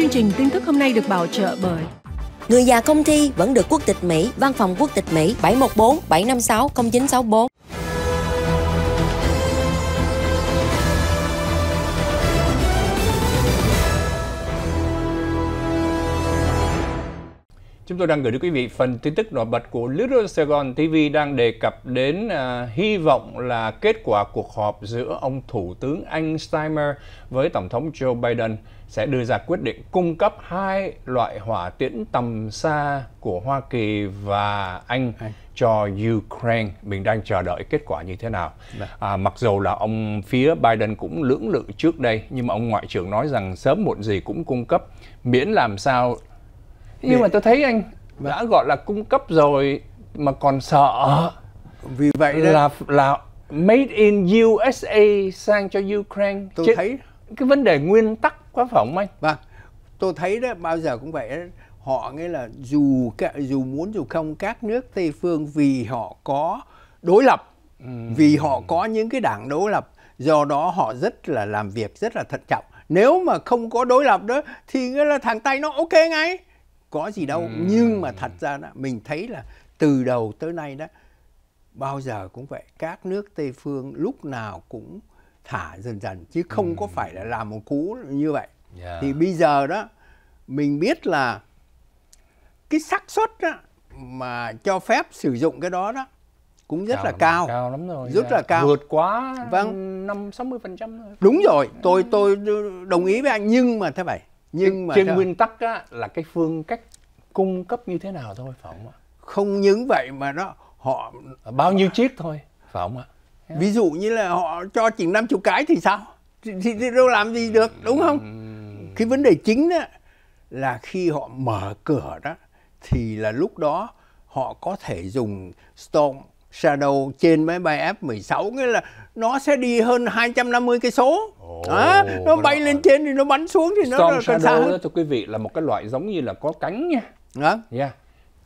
Chương trình tin tức hôm nay được bảo trợ bởi Người già không thi vẫn được quốc tịch Mỹ, văn phòng quốc tịch Mỹ 714 756 0964. Chúng tôi đang gửi đến quý vị phần tin tức nổi bật của Little Saigon TV đang đề cập đến uh, hy vọng là kết quả cuộc họp giữa ông Thủ tướng Anh Steimer với Tổng thống Joe Biden sẽ đưa ra quyết định cung cấp hai loại hỏa tiễn tầm xa của Hoa Kỳ và Anh cho Ukraine. Mình đang chờ đợi kết quả như thế nào. Dạ. À, mặc dù là ông phía Biden cũng lưỡng lự trước đây, nhưng mà ông ngoại trưởng nói rằng sớm muộn gì cũng cung cấp, miễn làm sao. Nhưng mà tôi thấy anh vâng. đã gọi là cung cấp rồi mà còn sợ. Vì vậy đó. là là made in USA sang cho Ukraine. Tôi Chứ... thấy cái vấn đề nguyên tắc quá phỏng anh vâng tôi thấy đó bao giờ cũng vậy họ nghĩa là dù dù muốn dù không các nước tây phương vì họ có đối lập ừ. vì họ có những cái đảng đối lập do đó họ rất là làm việc rất là thận trọng nếu mà không có đối lập đó thì nghĩa là thằng tay nó ok ngay có gì đâu ừ. nhưng mà thật ra đó mình thấy là từ đầu tới nay đó bao giờ cũng vậy các nước tây phương lúc nào cũng thả dần dần chứ không ừ. có phải là làm một cú như vậy yeah. Dạ. thì bây giờ đó mình biết là cái xác suất mà cho phép sử dụng cái đó đó cũng rất cao là cao cao lắm rồi rất yeah. là cao vượt quá vâng năm sáu mươi phần trăm đúng rồi tôi tôi đồng ý với anh nhưng mà thế vậy nhưng mà trên nguyên tắc á, là cái phương cách cung cấp như thế nào thôi phải không ạ không những vậy mà nó họ bao nhiêu chiếc thôi phải không ạ ví à? dụ như là họ cho chỉ 50 cái thì sao thì, thì, thì đâu làm gì được đúng không cái vấn đề chính đó là khi họ mở cửa đó thì là lúc đó họ có thể dùng storm shadow trên máy bay F16 nghĩa là nó sẽ đi hơn 250 cây số. Đó, nó bay đó. lên trên thì nó bắn xuống thì storm nó là shadow xa hơn. Đó, thưa quý vị là một cái loại giống như là có cánh nha. Đó. Yeah.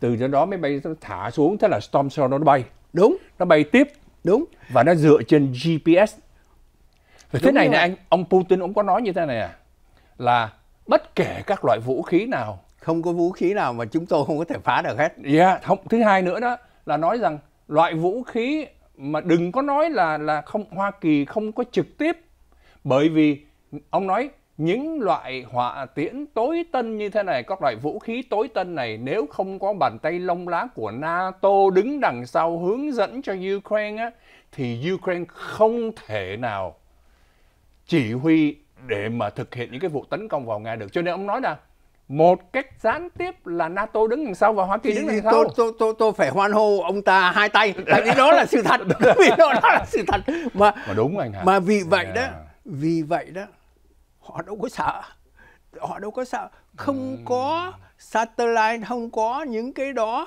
Từ đó máy bay thả xuống thế là storm shadow nó bay. Đúng. Nó bay tiếp đúng và nó dựa trên GPS Vậy thế này nè anh ông Putin ông có nói như thế này à là bất kể các loại vũ khí nào không có vũ khí nào mà chúng tôi không có thể phá được hết. Yeah, dạ, không, thứ hai nữa đó là nói rằng loại vũ khí mà đừng có nói là là không Hoa Kỳ không có trực tiếp bởi vì ông nói những loại họa tiễn tối tân như thế này, các loại vũ khí tối tân này nếu không có bàn tay lông lá của NATO đứng đằng sau hướng dẫn cho Ukraine á, thì Ukraine không thể nào chỉ huy để mà thực hiện những cái vụ tấn công vào Nga được. Cho nên ông nói là một cách gián tiếp là NATO đứng đằng sau và Hoa Kỳ đứng đằng sau. Tôi tôi tôi tôi phải hoan hô ông ta hai tay, tại vì đó là sự thật, vì đó, đó là sự thật mà. Mà đúng anh hả? Mà vì vậy yeah. đó, vì vậy đó họ đâu có sợ họ đâu có sợ không ừ. có satellite không có những cái đó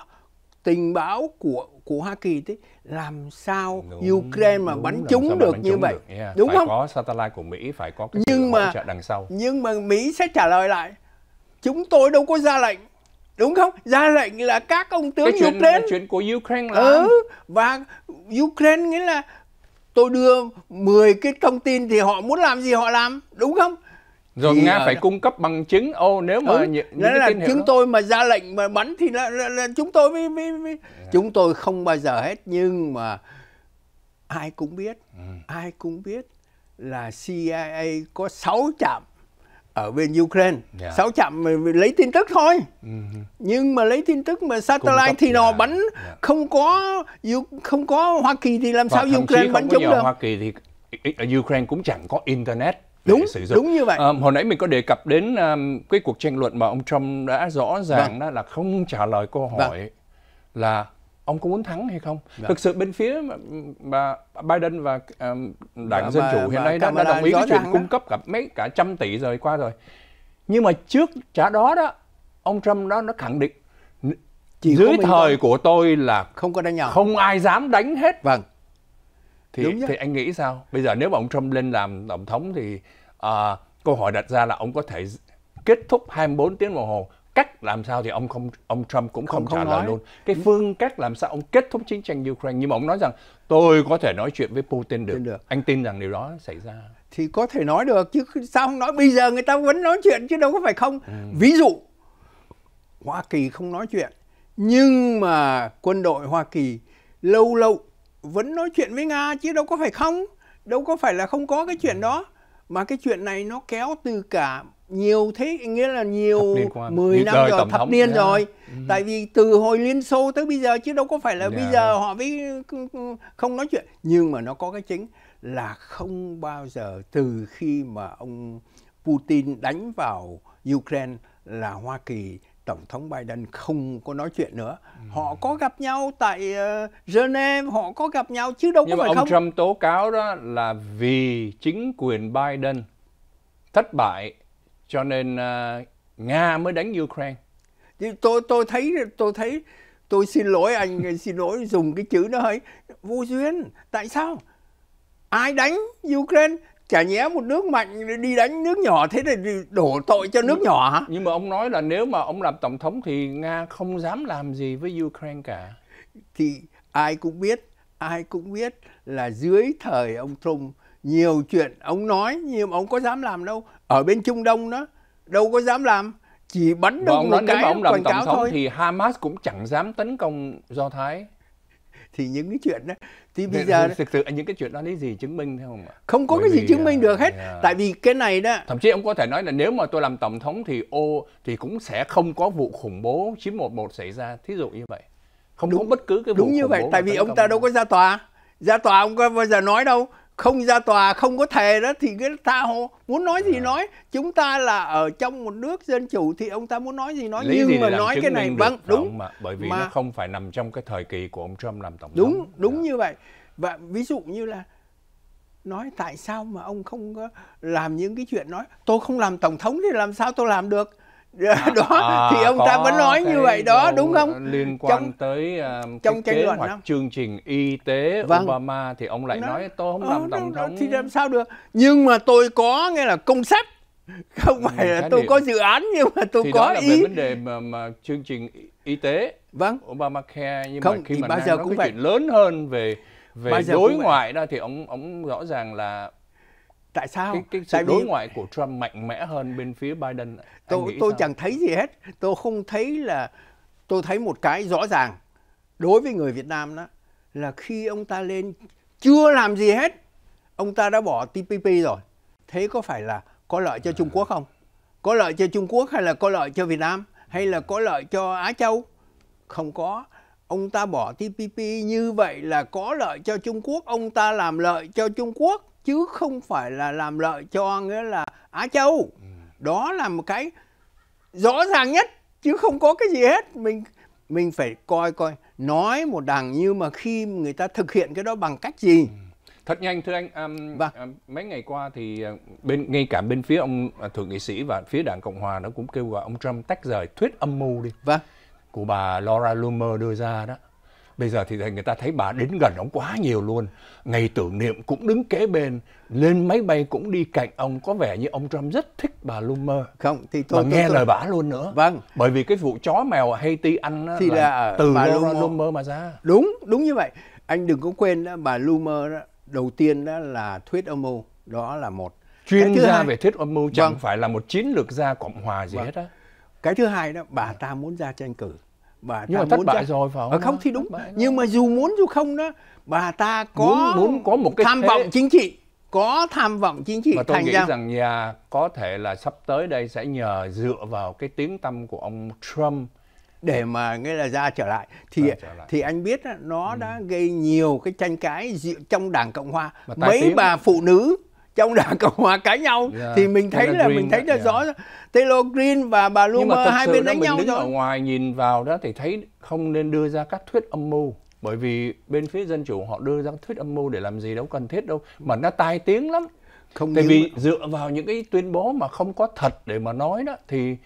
tình báo của của Hoa Kỳ thế làm sao đúng, Ukraine mà đúng, bắn trúng được bắn như vậy được. Yeah, đúng phải không? Có satellite của Mỹ phải có cái nhưng mà trợ đằng sau nhưng mà Mỹ sẽ trả lời lại chúng tôi đâu có ra lệnh đúng không ra lệnh là các ông tướng cái chuyện, Ukraine chuyện của Ukraine là ừ, và Ukraine nghĩa là tôi đưa 10 cái thông tin thì họ muốn làm gì họ làm đúng không rồi thì, nga ờ, phải uh, cung cấp bằng chứng ô nếu mà ừ, những, những là chúng tôi mà ra lệnh mà bắn thì là, là, là chúng tôi mới, mới, mới. Yeah. Dạ. chúng tôi không bao giờ hết nhưng mà ai cũng biết ừ. ai cũng biết là CIA có 6 trạm ở bên Ukraine yeah. Dạ. 6 trạm lấy tin tức thôi ừ. nhưng mà lấy tin tức mà satellite thì nó yeah. Dạ. bắn yeah. không có không có Hoa Kỳ thì làm Và sao Ukraine bắn chúng được Hoa Kỳ thì ở Ukraine cũng chẳng có internet đúng sử dụng. đúng như vậy à, hồi nãy mình có đề cập đến um, cái cuộc tranh luận mà ông Trump đã rõ ràng vâng. là không trả lời câu vâng. hỏi vâng. là ông có muốn thắng hay không vâng. thực sự bên phía bà Biden và um, đảng vâng, dân chủ hiện nay đã, đã đồng ý cái chuyện cung cấp cả mấy cả trăm tỷ rồi qua rồi nhưng mà trước trả đó đó ông Trump đó nó khẳng định chỉ dưới thời thôi. của tôi là không có đánh nhau không ai dám đánh hết vâng thì Đúng thì anh nghĩ sao bây giờ nếu mà ông Trump lên làm tổng thống thì à, câu hỏi đặt ra là ông có thể kết thúc 24 tiếng đồng hồ cách làm sao thì ông không ông Trump cũng không, không trả không lời luôn cái phương cách làm sao ông kết thúc chiến tranh Ukraine nhưng mà ông nói rằng tôi có thể nói chuyện với Putin được, được. anh tin rằng điều đó xảy ra thì có thể nói được chứ sao không nói bây giờ người ta vẫn nói chuyện chứ đâu có phải không ừ. ví dụ Hoa Kỳ không nói chuyện nhưng mà quân đội Hoa Kỳ lâu lâu vẫn nói chuyện với Nga chứ đâu có phải không đâu có phải là không có cái chuyện ừ. đó mà cái chuyện này nó kéo từ cả nhiều thế nghĩa là nhiều 10 năm rồi thập niên yeah. rồi ừ. tại vì từ hồi liên xô tới bây giờ chứ đâu có phải là yeah. Dạ. bây giờ họ mới không nói chuyện nhưng mà nó có cái chính là không bao giờ từ khi mà ông putin đánh vào ukraine là hoa kỳ Tổng thống Biden không có nói chuyện nữa. Ừ. Họ có gặp nhau tại uh, Geneva, họ có gặp nhau chứ đâu Nhưng có phải ông không. Trump tố cáo đó là vì chính quyền Biden thất bại cho nên uh, Nga mới đánh Ukraine. Thì tôi tôi thấy tôi thấy tôi xin lỗi anh xin lỗi dùng cái chữ đó ấy vô duyên tại sao ai đánh Ukraine chả nhẽ một nước mạnh đi đánh nước nhỏ thế này đổ tội cho nước nhỏ hả nhưng mà ông nói là nếu mà ông làm tổng thống thì nga không dám làm gì với ukraine cả thì ai cũng biết ai cũng biết là dưới thời ông trump nhiều chuyện ông nói nhưng mà ông có dám làm đâu ở bên trung đông đó đâu có dám làm chỉ bắn được một nói, cái nếu mà ông làm tổng thống thôi. thì hamas cũng chẳng dám tấn công do thái thì những cái chuyện đó thì bây giờ thực sự những cái chuyện đó lấy gì chứng minh không ạ không có Bởi cái gì chứng minh à, được hết yeah. tại vì cái này đó thậm chí ông có thể nói là nếu mà tôi làm tổng thống thì ô thì cũng sẽ không có vụ khủng bố 911 xảy ra thí dụ như vậy không đúng, có bất cứ cái vụ đúng như vậy tại vì ông ta đâu có ra tòa ra tòa ông có bao giờ nói đâu không ra tòa không có thề đó thì cái tha hồ muốn nói gì à. nói chúng ta là ở trong một nước dân chủ thì ông ta muốn nói gì nói Lý nhưng mà nói cái này vâng đúng mà, bởi vì mà, nó không phải nằm trong cái thời kỳ của ông Trump làm tổng đúng, thống đúng đúng dạ. như vậy và ví dụ như là nói tại sao mà ông không có làm những cái chuyện nói tôi không làm tổng thống thì làm sao tôi làm được Dạ, đó à, thì ông ta vẫn nói như vậy đó ờ, đúng không liên quan trong, tới uh, trong kế luận hoạch không? chương trình y tế vâng. Obama thì ông lại đó, nói tôi không ờ, làm đó, tổng thống thì làm sao được nhưng mà tôi có nghe là công sách không ừ, phải ừ, là tôi điểm. có dự án nhưng mà tôi thì có đó là ý về vấn đề mà, mà chương trình y tế vâng Obamacare nhưng không, mà khi mà bao giờ cũng nói chuyện lớn hơn về về đối ngoại đó thì ông ông rõ ràng là tại sao cái, cái sự tại đối vì... ngoại của Trump mạnh mẽ hơn bên phía Biden tôi tôi sao? chẳng thấy gì hết tôi không thấy là tôi thấy một cái rõ ràng đối với người Việt Nam đó là khi ông ta lên chưa làm gì hết ông ta đã bỏ TPP rồi thế có phải là có lợi cho Trung à. Quốc không có lợi cho Trung Quốc hay là có lợi cho Việt Nam hay là có lợi cho Á Châu không có ông ta bỏ TPP như vậy là có lợi cho Trung Quốc ông ta làm lợi cho Trung Quốc chứ không phải là làm lợi cho nghĩa là Á Châu. Ừ. Đó là một cái rõ ràng nhất chứ không có cái gì hết. Mình mình phải coi coi nói một đằng như mà khi người ta thực hiện cái đó bằng cách gì. Ừ. Thật nhanh thưa anh, um, vâng. um, mấy ngày qua thì uh, bên ngay cả bên phía ông uh, thượng nghị sĩ và phía đảng Cộng hòa nó cũng kêu gọi ông Trump tách rời thuyết âm mưu đi. Vâng. Của bà Laura Loomer đưa ra đó bây giờ thì người ta thấy bà đến gần ông quá nhiều luôn ngày tưởng niệm cũng đứng kế bên lên máy bay cũng đi cạnh ông có vẻ như ông Trump rất thích bà Loomer không thì tôi, tôi, nghe tôi, lời bà luôn nữa vâng bởi vì cái vụ chó mèo Haiti ăn thì là, là từ bà Loomer. Loomer mà ra đúng đúng như vậy anh đừng có quên đó, bà Loomer đó, đầu tiên đó là thuyết âm mưu đó là một chuyên gia hai, về thuyết âm mưu chẳng vâng. phải là một chiến lược gia cộng hòa gì vâng. hết á cái thứ hai đó bà ta muốn ra tranh cử bà nhưng mà thất muốn bại rồi phải không? À, không thì đúng nhưng mà dù muốn dù không đó bà ta có muốn, muốn có một cái tham thế... vọng chính trị có tham vọng chính trị và tôi thành nghĩ ra... rằng nhà có thể là sắp tới đây sẽ nhờ dựa vào cái tiếng tâm của ông Trump để mà nghĩa là ra trở lại thì trở lại. thì anh biết đó, nó ừ. đã gây nhiều cái tranh cãi trong đảng cộng hòa mấy tiếng... bà phụ nữ trong đảng cộng hòa cãi nhau yeah. Dạ, thì mình thấy Taylor là Green, mình thấy là yeah. Dạ. rõ Taylor Green và bà Loomer hai bên đánh nhau đứng rồi. ở ngoài nhìn vào đó thì thấy không nên đưa ra các thuyết âm mưu bởi vì bên phía dân chủ họ đưa ra thuyết âm mưu để làm gì đâu cần thiết đâu mà nó tai tiếng lắm không tại vì mà... dựa vào những cái tuyên bố mà không có thật để mà nói đó thì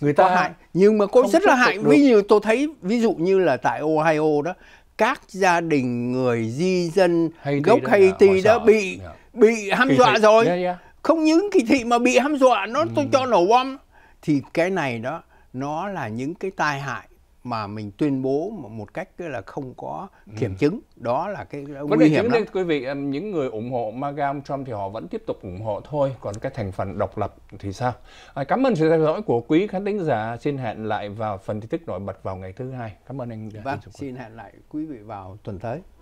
người ta có hại nhưng mà có rất là hại ví dụ tôi thấy ví dụ như là tại Ohio đó các gia đình người di dân hay gốc Haiti đã bị yeah. Dạ. bị hăm dọa thị. rồi. Yeah, dạ, yeah. Dạ. Không những kỳ thị mà bị hăm dọa nó mm. Ừ. tôi cho nổ bom thì cái này đó nó là những cái tai hại mà mình tuyên bố một cách là không có ừ. kiểm ừ. chứng đó là cái là vấn nguy hiểm lắm. quý vị những người ủng hộ MAGA ông Trump thì họ vẫn tiếp tục ủng hộ thôi còn cái thành phần độc lập thì sao à, cảm ơn sự theo dõi của quý khán thính giả xin hẹn lại vào phần tin tức nổi bật vào ngày thứ hai cảm ơn anh vâng xin hẹn lại quý vị vào tuần tới